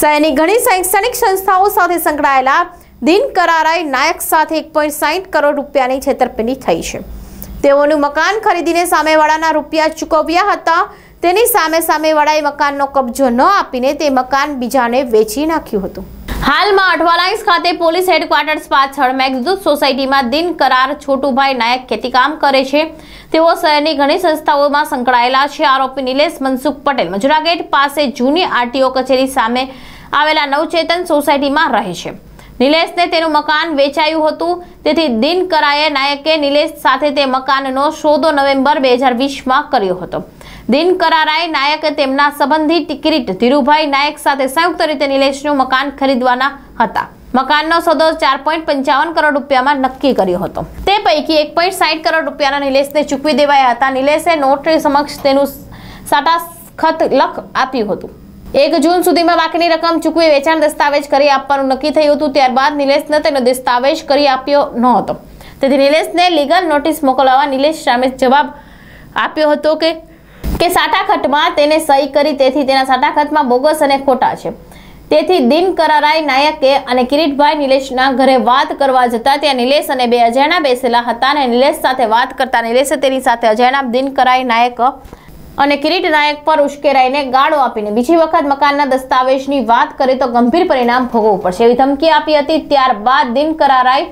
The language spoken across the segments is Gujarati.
શહેરની ઘણી શૈક્ષણિક સંસ્થાઓ સાથે સંકળાયેલા દિન કરારાએ નાયક સાથે એક કરોડ રૂપિયાની છેતરપિંડી થઈ છે તેઓનું મકાન ખરીદીને સામેવાળાના રૂપિયા ચૂકવ્યા હતા તેની સામે સામેવાળાએ મકાનનો કબજો ન આપીને તે મકાન બીજાને વેચી નાખ્યું હતું હાલમાં અઠવાલાઈન્સ ખાતે પોલીસ હેડક્વાર્ટર્સ પાછળ મેઘદૂત સોસાયટીમાં દિન કરાર છોટુભાઈ નાયક ખેતીકામ કરે છે તેઓ શહેરની ઘણી સંસ્થાઓમાં સંકળાયેલા છે આરોપી નિલેશ મનસુખ પટેલ મજુરા ગેટ પાસે જૂની આરટીઓ કચેરી સામે આવેલા નવચેતન સોસાયટીમાં રહે છે નિલેશને તેનું મકાન વેચાયું હતું તેથી દિન કરાયે નાયકે નિલેશ સાથે તે મકાનનો સોદો નવેમ્બર બે હજાર વીસમાં કર્યો હતો દિન કરારાએ નાયકે તેમના સંબંધી ટિકિટ ધીરુભાઈ નાયક સાથે સંયુક્ત રીતે નિલેશનું મકાન ખરીદવાના હતા મકાનનો સોદો ચાર પોઈન્ટ પંચાવન કરોડ રૂપિયામાં નક્કી કર્યો હતો તે પૈકી એક પોઈન્ટ સાઠ કરોડ રૂપિયાના નિલેશને ચૂકવી દેવાયા હતા નિલેશે નોટરી સમક્ષ તેનું સાટાખત લખ આપ્યું હતું એક જૂન સુધીમાં બાકીની રકમ ચૂકવી વેચાણ દસ્તાવેજ કરી આપવાનું નક્કી થયું હતું ત્યારબાદ નિલેશને તેનો દસ્તાવેજ કરી આપ્યો નહોતો તેથી નિલેશને લીગલ નોટિસ મોકલાવા નિલેશ સામે જવાબ આપ્યો હતો કે કે સાટાખટમાં તેને સહી કરી તેથી તેના સાટાખટમાં બોગસ અને ખોટા છે તેથી દિન કરારાય નાયકે અને કિરીટભાઈ નિલેશના ઘરે વાત કરવા જતા ત્યાં નિલેશ અને બે અજયણા બેસેલા હતા અને નિલેશ સાથે વાત કરતા નિલેશે તેની સાથે અજયણા દિન કરાય નાયક અને કિરીટ નાયક પર ઉશ્કેરાઈને ગાળો આપીને બીજી વખત મકાનના દસ્તાવેજની વાત કરે તો ગંભીર પરિણામ ભોગવવું પડશે એવી ધમકી આપી હતી ત્યારબાદ દિન કરારાઈ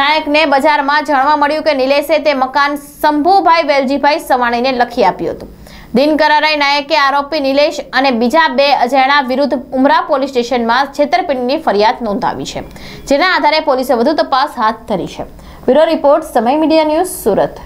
નાયકને બજારમાં જાણવા મળ્યું કે નિલેશે તે મકાન શંભુભાઈ વેલજીભાઈ સવાણીને લખી આપ્યું હતું દિન કરારાઈ નાયકે આરોપી નિલેશ અને બીજા બે અજાણા વિરુદ્ધ ઉમરા પોલીસ સ્ટેશનમાં છેતરપિંડની ફરિયાદ નોંધાવી છે જેના આધારે પોલીસે વધુ તપાસ હાથ ધરી છે બ્યુરો રિપોર્ટ સમય મીડિયા ન્યૂઝ સુરત